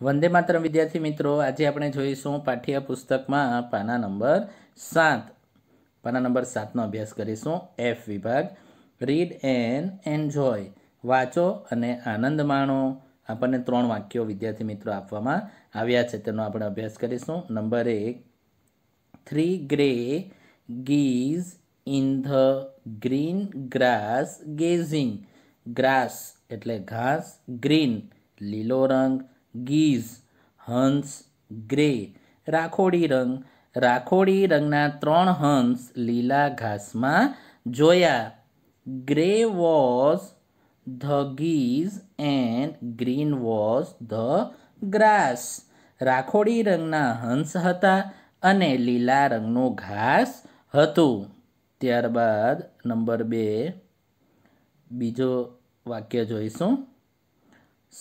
વંદે માત્રમ વિદ્યાર્થી મિત્રો આજે આપણે જોઈશું પાઠ્ય પુસ્તકમાં પાના નંબર સાત પાના નંબર સાતનો અભ્યાસ કરીશું એફ વિભાગ રીડ એન્ડ એન્જોય વાંચો અને આનંદ માણો આપણને ત્રણ વાક્યો વિદ્યાર્થી મિત્રો આપવામાં આવ્યા છે તેનો આપણે અભ્યાસ કરીશું નંબર એક three grey geese in the green grass grazing grass એટલે ઘાસ ગ્રીન લીલો રંગ ગીઝ હંસ ગ્રે રાખોડી રંગ રાખોડી રંગના ત્રણ હંસ લીલા ઘાસમાં જોયા grey was the geese and green was the grass રાખોડી રંગના હંસ હતા અને લીલા રંગનું ઘાસ હતું ત્યારબાદ નંબર બે બીજો વાક્ય જોઈશું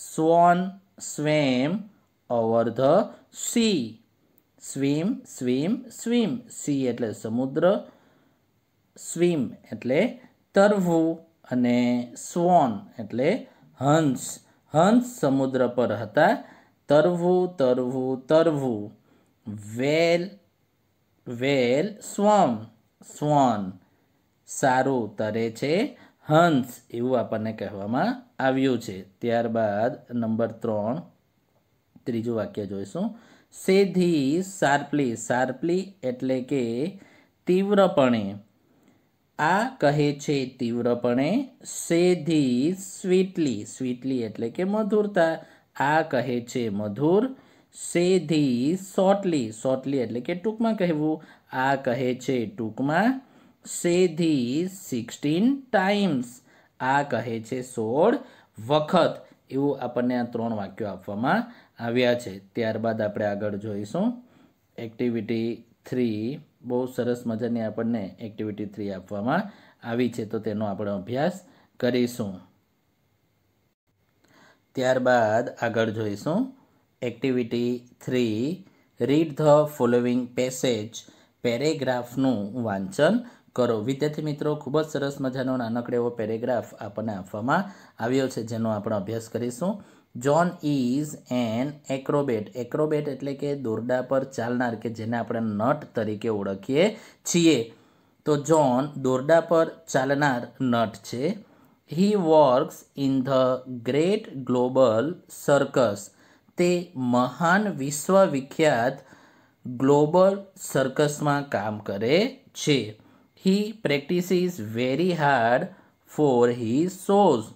swan swam over the sea. Swim swim swim. Sea એટલે સમુદ્ર સ્વિમ એટલે તરવું અને swan એટલે હંસ હંસ સમુદ્ર પર હતા તરવું તરવું તરવું વેલ વેલ સ્વમ સ્વન સારું તરે છે હંસ એવું આપણને કહેવામાં આવ્યું છે ત્યારબાદ નંબર ત્રણ ત્રીજું વાક્ય જોઈશું સેધી સાર્પલી સાર્પલી એટલે કે તીવ્રપણે આ કહે છે તીવ્રપણે સેધી સ્વીટલી સ્વીટલી એટલે કે મધુરતા આ કહે છે મધુર સેધી શોર્ટલી શોર્ટલી એટલે કે ટૂંકમાં કહેવું આ કહે છે ટૂંકમાં સેધી સિક્સટીન ટાઈમ્સ આ કહે છે સોળ વખત એવું આપણને આ ત્રણ વાક્યો આપવામાં આવ્યા છે ત્યારબાદ આપણે આગળ જોઈશું એક્ટિવિટી થ્રી બહુ સરસ મજાની આપણને એક્ટિવિટી થ્રી આપવામાં આવી છે તો તેનો આપણે અભ્યાસ કરીશું ત્યારબાદ આગળ જોઈશું activity three read the following passage પેરેગ્રાફનું વાંચન કરો વિદ્યાર્થી મિત્રો ખૂબ જ સરસ મજાનો એવો પેરેગ્રાફ આપણને આપવામાં આવ્યો છે જેનો આપણે અભ્યાસ કરીશું John is an acrobat acrobat એટલે કે દોરડા પર ચાલનાર કે જેને આપણે નટ તરીકે ઓળખીએ છીએ તો જોન દોરડા પર ચાલનાર નટ છે he works in the great global circus તે મહાન વિશ્વ વિખ્યાત ગ્લોબલ સર્કસમાં કામ કરે છે he practice is very hard for he shows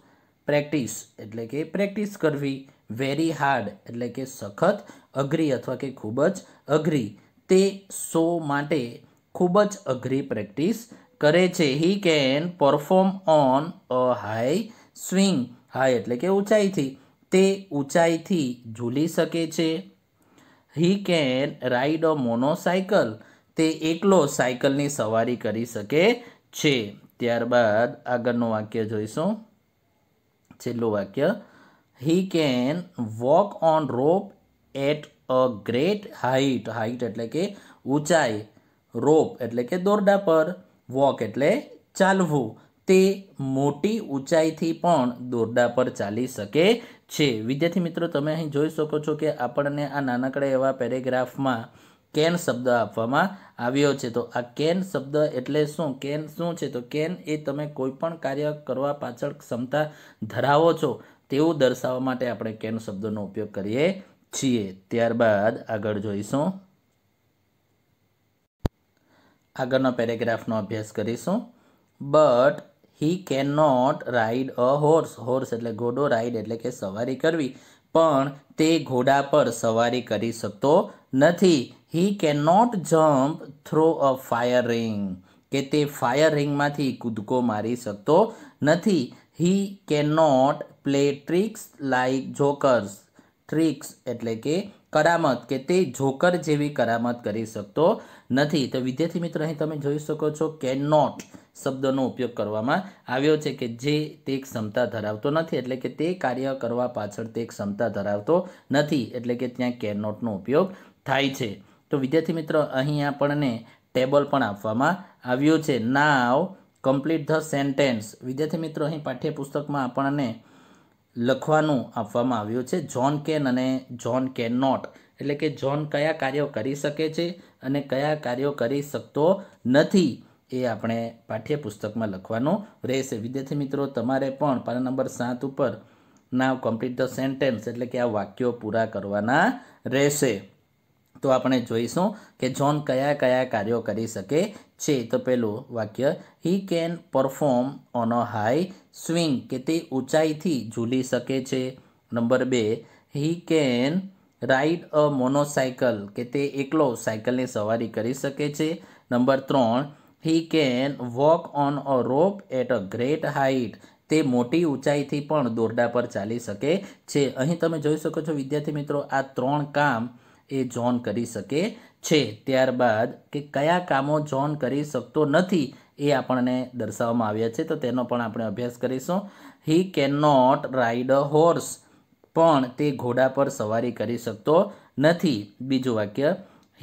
practice એટલે કે પ્રેક્ટિસ કરવી વેરી હાર્ડ એટલે કે સખત અઘરી અથવા કે ખૂબ જ અઘરી તે શો માટે ખૂબ જ અઘરી પ્રેક્ટિસ કરે છે he can perform on a high swing high એટલે કે ઊંચાઈથી તે ઊંચાઈથી ઝૂલી શકે છે હી કેન રાઈડ અ મોનોસાયકલ તે એકલો સાયકલની સવારી કરી શકે છે ત્યારબાદ આગળનું વાક્ય જોઈશું છેલ્લું વાક્ય he can walk on rope at a great height height એટલે કે ઊંચાઈ રોપ એટલે કે દોરડા પર વોક એટલે ચાલવું તે મોટી ઊંચાઈથી પણ દોરડા પર ચાલી શકે છે વિદ્યાર્થી મિત્રો તમે અહીં જોઈ શકો છો કે આપણને આ નાનકડા એવા પેરેગ્રાફમાં કેન શબ્દ આપવામાં આવ્યો છે તો આ કેન શબ્દ એટલે શું કેન શું છે તો કેન એ તમે કોઈપણ કાર્ય કરવા પાછળ ક્ષમતા ધરાવો છો તેવું દર્શાવવા માટે આપણે કેન શબ્દનો ઉપયોગ કરીએ છીએ ત્યારબાદ આગળ જોઈશું આગળનો પેરેગ્રાફનો અભ્યાસ કરીશું but he can not ride a horse horse એટલે ઘોડો રાઈડ એટલે કે સવારી કરવી પણ તે ઘોડા પર સવારી કરી શકતો નથી he cannot jump through a fire ring કે તે ફાયર રિંગમાંથી કૂદકો મારી શકતો નથી he cannot play tricks like jokers tricks એટલે કે કરામત કે તે જોકર જેવી કરામત કરી શકતો નથી તો વિદ્યાર્થી મિત્રો અહીં તમે જોઈ શકો છો કેનોટ શબ્દનો ઉપયોગ કરવામાં આવ્યો છે કે જે તે ક્ષમતા ધરાવતો નથી એટલે કે તે કાર્ય કરવા પાછળ તે ક્ષમતા ધરાવતો નથી એટલે કે ત્યાં કેનોટનો ઉપયોગ થાય છે તો વિદ્યાર્થી મિત્રો અહીં આપણને ટેબલ પણ આપવામાં આવ્યું છે નાવ કમ્પ્લીટ ધ સેન્ટેન્સ વિદ્યાર્થી મિત્રો અહીં પાઠ્યપુસ્તકમાં આપણને લખવાનું આપવામાં આવ્યું છે જોન કેન અને જોન કેન નોટ એટલે કે જોન કયા કાર્યો કરી શકે છે અને કયા કાર્યો કરી શકતો નથી એ આપણે પાઠ્યપુસ્તકમાં લખવાનું રહેશે વિદ્યાર્થી મિત્રો તમારે પણ પાના નંબર સાત ઉપર નાવ કમ્પ્લીટ ધ સેન્ટેન્સ એટલે કે આ વાક્યો પૂરા કરવાના રહેશે તો આપણે જોઈશું કે જોન કયા કયા કાર્યો કરી શકે છે તો પહેલું વાક્ય he can perform on a high swing કે તે ઊંચાઈથી ઝૂલી શકે છે નંબર બે હી કેન રાઈડ અ મોનોસાયકલ કે તે એકલો સાયકલની સવારી કરી શકે છે નંબર ત્રણ he can walk on a rope at a great height તે મોટી ઊંચાઈથી પણ દોરડા પર ચાલી શકે છે અહીં તમે જોઈ શકો છો વિદ્યાર્થી મિત્રો આ ત્રણ કામ એ જોન કરી શકે છે ત્યારબાદ કે કયા કામો જોન કરી શકતો નથી એ આપણને દર્શાવવામાં આવ્યા છે તો તેનો પણ આપણે અભ્યાસ કરીશું he can not ride a horse પણ તે ઘોડા પર સવારી કરી શકતો નથી બીજું વાક્ય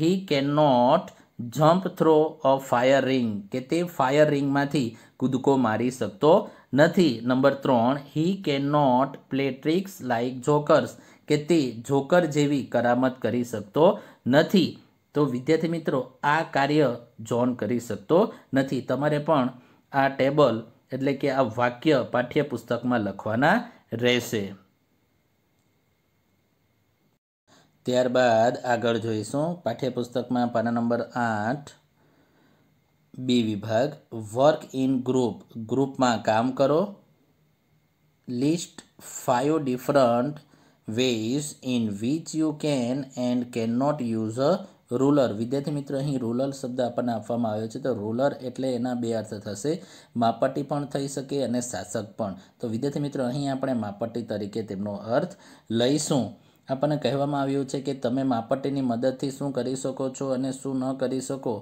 he can not jump through a fire ring કે તે ફાયર રિંગમાંથી કૂદકો મારી શકતો નથી નંબર ત્રણ he can not play tricks like jokers કે તે જોકર જેવી કરામત કરી શકતો નથી તો વિદ્યાર્થી મિત્રો આ કાર્ય જોન કરી શકતો નથી તમારે પણ આ ટેબલ એટલે કે આ વાક્ય પાઠ્યપુસ્તકમાં લખવાના રહેશે ત્યારબાદ આગળ જોઈશું પાઠ્યપુસ્તકમાં પાના નંબર આઠ બી વિભાગ વર્ક ઇન ગ્રુપ ગ્રુપમાં કામ કરો list five different ways in which you can and cannot use a ruler વિદ્યાર્થી મિત્રો અહીં રૂલર શબ્દ આપણને આપવામાં આવ્યો છે તો રૂલર એટલે એના બે અર્થ થશે માપટી પણ થઈ શકે અને શાસક પણ તો વિદ્યાર્થી મિત્રો અહીં આપણે માપટી તરીકે તેમનો અર્થ લઈશું આપણને કહેવામાં આવ્યું છે કે તમે માપટીની મદદથી શું કરી શકો છો અને શું ન કરી શકો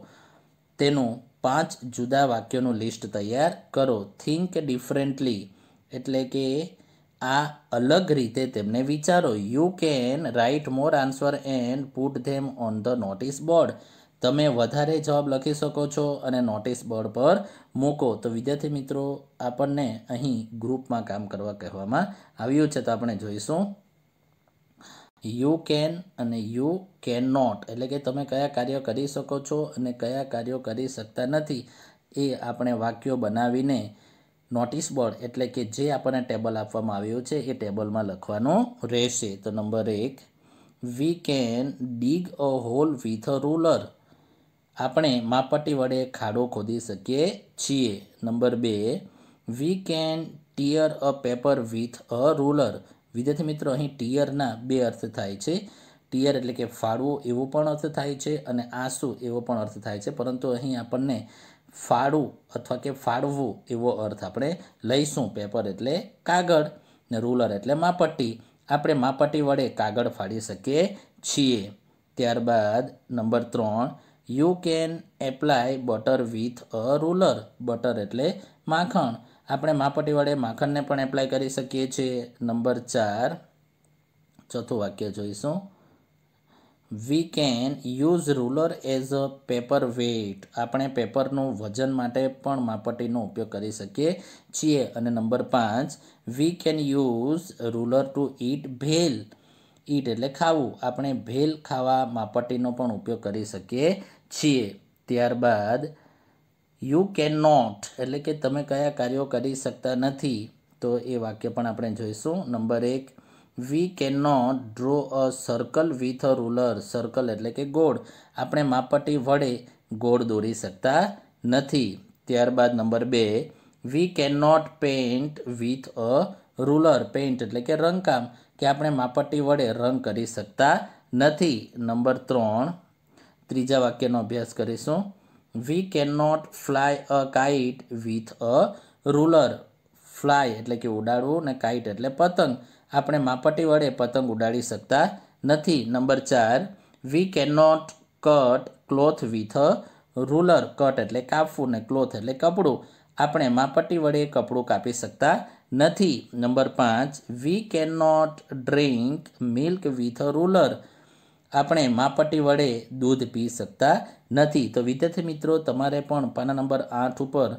તેનું પાંચ જુદા વાક્યોનું લિસ્ટ તૈયાર કરો થિંક ડિફરન્ટલી એટલે કે આ અલગ રીતે તેમને વિચારો you can write more answer and put them on the notice board તમે વધારે જવાબ લખી શકો છો અને નોટિસ બોર્ડ પર મૂકો તો વિદ્યાર્થી મિત્રો આપણને અહીં ગ્રુપમાં કામ કરવા કહેવામાં આવ્યું છે તો આપણે જોઈશું યુ કેન અને યુ કેન નોટ એટલે કે તમે કયા કાર્યો કરી શકો છો અને કયા કાર્યો કરી શકતા નથી એ આપણે વાક્યો બનાવીને નોટિસ બોર્ડ એટલે કે જે આપણને ટેબલ આપવામાં આવ્યો છે એ ટેબલમાં લખવાનું રહેશે તો નંબર એક we can dig a hole with a ruler આપણે માપટ્ટી વડે ખાડો ખોદી શકીએ છીએ નંબર બે we can tear a paper with a ruler વિદ્યાર્થી મિત્રો અહીં ટીયરના બે અર્થ થાય છે ટીયર એટલે કે ફાળવો એવો પણ અર્થ થાય છે અને આંસુ એવો પણ અર્થ થાય છે પરંતુ અહીં આપણને ફાળવું અથવા કે ફાળવું એવો અર્થ આપણે લઈશું પેપર એટલે કાગળ ને રૂલર એટલે માપટ્ટી આપણે માપટ્ટી વડે કાગળ ફાડી શકીએ છીએ ત્યારબાદ નંબર ત્રણ you can apply butter with a ruler butter એટલે માખણ આપણે માપટી વડે માખણને પણ એપ્લાય કરી શકીએ છીએ નંબર ચાર ચોથું વાક્ય જોઈશું we can use ruler as a paper weight આપણે પેપરનું વજન માટે પણ માપટીનો ઉપયોગ કરી શકીએ છીએ અને નંબર પાંચ we can use ruler to eat bhel eat એટલે ખાવું આપણે ભેલ ખાવા માપટીનો પણ ઉપયોગ કરી શકીએ છીએ ત્યારબાદ યુ કેન નોટ એટલે કે તમે કયા કાર્યો કરી શકતા નથી તો એ વાક્ય પણ આપણે જોઈશું નંબર એક we can not draw a circle with a ruler circle એટલે કે ગોળ આપણે માપટી વડે ગોળ દોરી શકતા નથી ત્યારબાદ નંબર બે we can not paint with a ruler paint એટલે કે રંગકામ કે આપણે માપટી વડે રંગ કરી શકતા નથી નંબર ત્રણ ત્રીજા વાક્યનો અભ્યાસ કરીશું we can not fly a kite with a ruler fly એટલે કે ઉડાડવું ને કાઇટ એટલે પતંગ આપણે માપટી વડે પતંગ ઉડાડી શકતા નથી નંબર ચાર we can not cut cloth with ruler cut એટલે કાપવું ને ક્લોથ એટલે કપડું આપણે માપટી વડે કપડું કાપી શકતા નથી નંબર પાંચ we can not drink milk with ruler આપણે માપટી વડે દૂધ પી શકતા નથી તો વિદ્યાર્થી મિત્રો તમારે પણ પાના નંબર આઠ ઉપર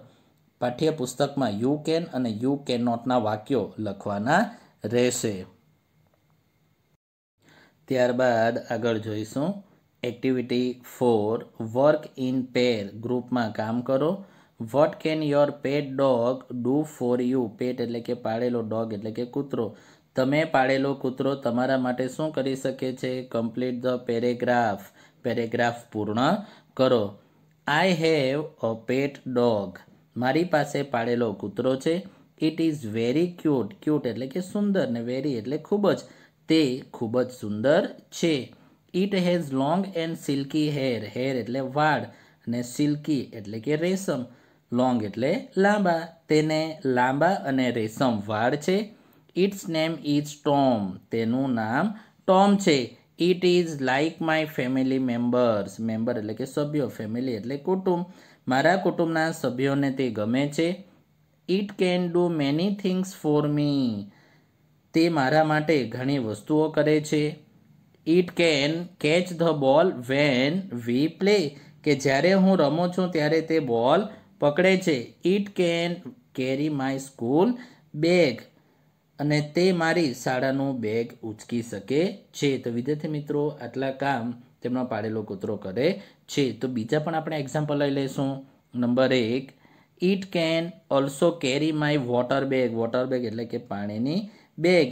પાઠ્યપુસ્તકમાં યુ કેન અને યુ કેન નોટના વાક્યો લખવાના રહેશે ત્યારબાદ આગળ જોઈશું activity four work in pair ગ્રુપમાં કામ કરો what can your pet dog do for you pet એટલે કે પાળેલો ડોગ એટલે કે કૂતરો તમે પાળેલો કૂતરો તમારા માટે શું કરી શકે છે કમ્પ્લીટ ધ પેરેગ્રાફ પેરેગ્રાફ પૂર્ણ કરો I have a Pat dog મારી પાસે પાળેલો કૂતરો છે it is very cute cute એટલે કે સુંદર ને વેરી એટલે ખૂબ જ તે ખૂબ જ સુંદર છે it has long and silky hair hair એટલે વાળ અને સિલ્કી એટલે કે રેશમ લોંગ એટલે લાંબા તેને લાંબા અને રેશમ વાળ છે ઇટ્સ નેમ ઇઝ ટોમ તેનું નામ ટોમ છે it is like my family members member એટલે કે સભ્યો ફેમિલી એટલે કુટુંબ મારા કુટુંબના સભ્યોને તે ગમે છે it can do many things for me તે મારા માટે ઘણી વસ્તુઓ કરે છે it can catch the ball when we play કે જ્યારે હું રમું છું ત્યારે તે બોલ પકડે છે it can carry my school bag અને તે મારી શાળાનું બેગ ઉચકી શકે છે તો વિદ્યાર્થી મિત્રો આટલા કામ તેમનો પાડેલો કૂતરો કરે છે તો બીજા પણ આપણે એક્ઝામ્પલ લઈ લઈશું નંબર એક it can also carry my water bag water bag એટલે કે પાણીની બેગ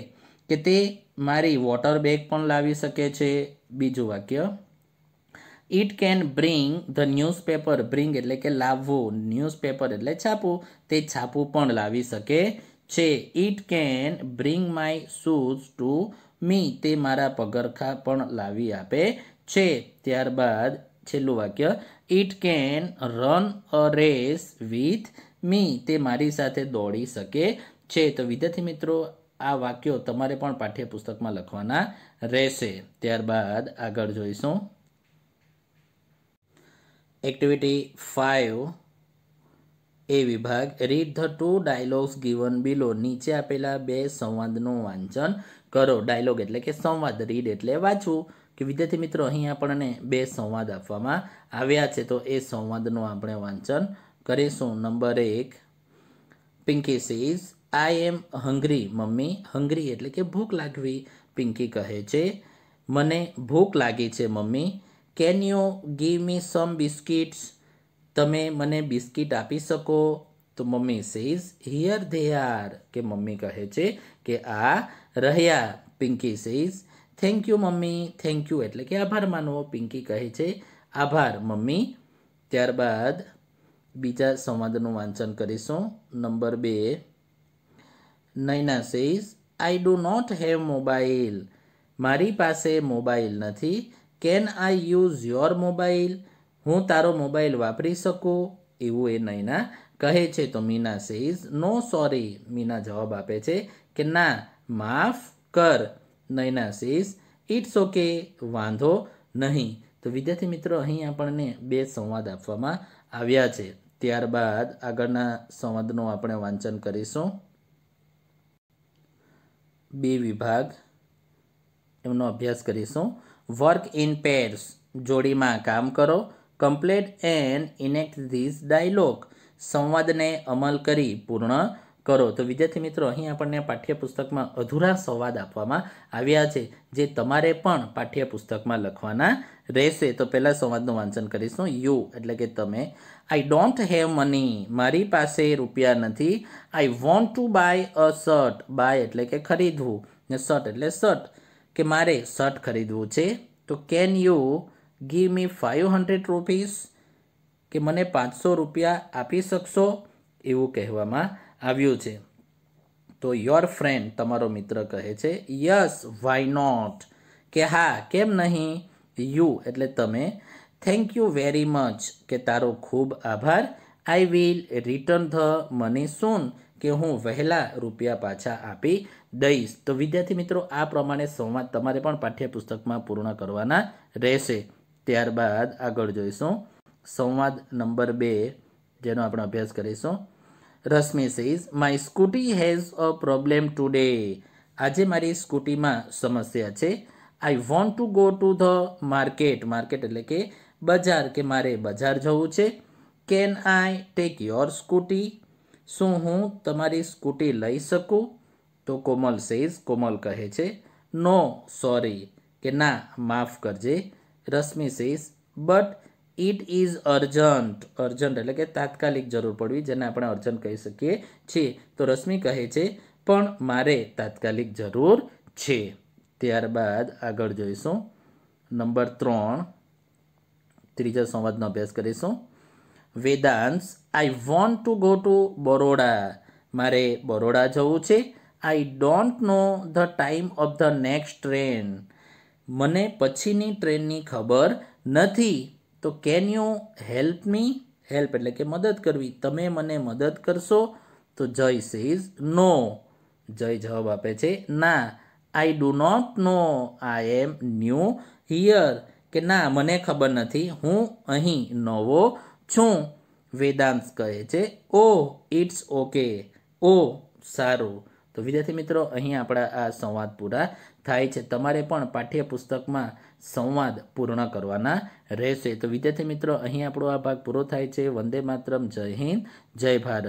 કે તે મારી વોટર બેગ પણ લાવી શકે છે બીજું વાક્ય it can bring the newspaper bring એટલે કે લાવવું ન્યૂઝપેપર એટલે છાપવું તે છાપવું પણ લાવી શકે છે it can bring my shoes to me તે મારા પગરખા પણ લાવી આપે છે ત્યારબાદ છેલ્લું વાક્ય it can run a race with me તે મારી સાથે દોડી શકે છે તો વિદ્યાર્થી મિત્રો આ વાક્યો તમારે પણ પાઠ્યપુસ્તકમાં લખવાના રહેશે ત્યારબાદ આગળ જોઈશું એક્ટિવિટી ફાઇવ એ વિભાગ read the two dialogues given below નીચે આપેલા બે સંવાદનું વાંચન કરો ડાયલોગ એટલે કે સંવાદ રીડ એટલે વાંચવું કે વિદ્યાર્થી મિત્રો અહીં આપણને બે સંવાદ આપવામાં આવ્યા છે તો એ સંવાદનું આપણે વાંચન કરીશું નંબર એક Pinky says I am hungry mummy hungry એટલે કે ભૂખ લાગવી પિંકી કહે છે મને ભૂખ લાગી છે mummy can you give me some biscuits તમે મને બિસ્કિટ આપી શકો તો mummy says here they are કે મમ્મી કહે છે કે આ રહ્યા Pinky says thank you mummy thank you એટલે કે આભાર માનવો પિંકી કહે છે આભાર મમ્મી ત્યારબાદ બીજા સંવાદનું વાંચન કરીશું નંબર બે Naina says I do not have mobile મારી પાસે મોબાઈલ નથી can I use your mobile હું તારો મોબાઈલ વાપરી શકું એવું એ નૈના કહે છે તો Meena says no sorry Meena જવાબ આપે છે કે ના માફ કર નયના શેષ ઇટ્સ ઓકે વાંધો નહીં તો વિદ્યાર્થી મિત્રો અહીં આપણને બે સંવાદ આપવામાં આવ્યા છે ત્યારબાદ આગળના સંવાદનું આપણે વાંચન કરીશું બી વિભાગ એમનો અભ્યાસ કરીશું વર્ક ઇન પેર્સ જોડીમાં કામ કરો complete and enact this dialogue સંવાદને અમલ કરી પૂર્ણ કરો તો વિદ્યાર્થી મિત્રો અહીં આપણને પાઠ્યપુસ્તકમાં અધૂરા સંવાદ આપવામાં આવ્યા છે જે તમારે પણ પાઠ્યપુસ્તકમાં લખવાના રહેશે તો પહેલાં સંવાદનું વાંચન કરીશું યુ એટલે કે તમે આઈ ડોન્ટ હેવ મની મારી પાસે રૂપિયા નથી I want to buy a shirt buy એટલે કે ખરીદવું ને શર્ટ એટલે શર્ટ કે મારે શર્ટ ખરીદવું છે તો can you give me five hundred rupees કે મને પાંચસો રૂપિયા આપી શકશો એવું કહેવામાં આવ્યું છે તો યોર ફ્રેન્ડ તમારો મિત્ર કહે છે યસ વાય નોટ કે હા કેમ નહીં યુ એટલે તમે થેન્ક યુ વેરી મચ કે તારો ખૂબ આભાર I will return the money soon કે હું વહેલા રૂપિયા પાછા આપી દઈશ તો વિદ્યાર્થી મિત્રો આ પ્રમાણે સંવાદ તમારે પણ પાઠ્યપુસ્તકમાં પૂર્ણ કરવાના રહેશે ત્યારબાદ આગળ જોઈશું સંવાદ નંબર બે જેનો આપણે અભ્યાસ કરીશું Rashmi says my scooty has a problem today આજે મારી સ્કૂટીમાં સમસ્યા છે I want to go to the market market એટલે કે બજાર કે મારે બજાર જવું છે can I take your scooty શું હું તમારી સ્કૂટી લઈ શકું તો કોમલ સેઝ કોમલ કહે છે નો સોરી કે ના માફ કરજે Rashmi says but it is urgent urgent એટલે કે તાત્કાલિક જરૂર પડવી જેને આપણે અર્જન્ટ કહી શકીએ છીએ તો રશ્મિ કહે છે પણ મારે તાત્કાલિક જરૂર છે ત્યારબાદ આગળ જોઈશું નંબર ત્રણ ત્રીજા સંવાદનો અભ્યાસ કરીશું Vedansh I want to go to Baroda મારે બરોડા જવું છે I don't know the time of the next train મને પછીની ટ્રેનની ખબર નથી તો can you help me help એટલે કે મદદ કરવી તમે મને મદદ કરશો તો જય સેઝ નો જય જવાબ આપે છે ના I do not know I am new here કે ના મને ખબર નથી હું અહીં નવો છું વેદાંત કહે છે ઓ ઇટ્સ ઓકે ઓ સારું તો વિદ્યાર્થી મિત્રો અહીં આપણા આ સંવાદ પૂરા થાય છે તમારે પણ પાઠ્યપુસ્તકમાં સંવાદ પૂર્ણ કરવાના રહેશે તો વિદ્યાર્થી મિત્રો અહીં આપણો આ ભાગ પૂરો થાય છે વંદે માતરમ જય હિન્દ જય ભારત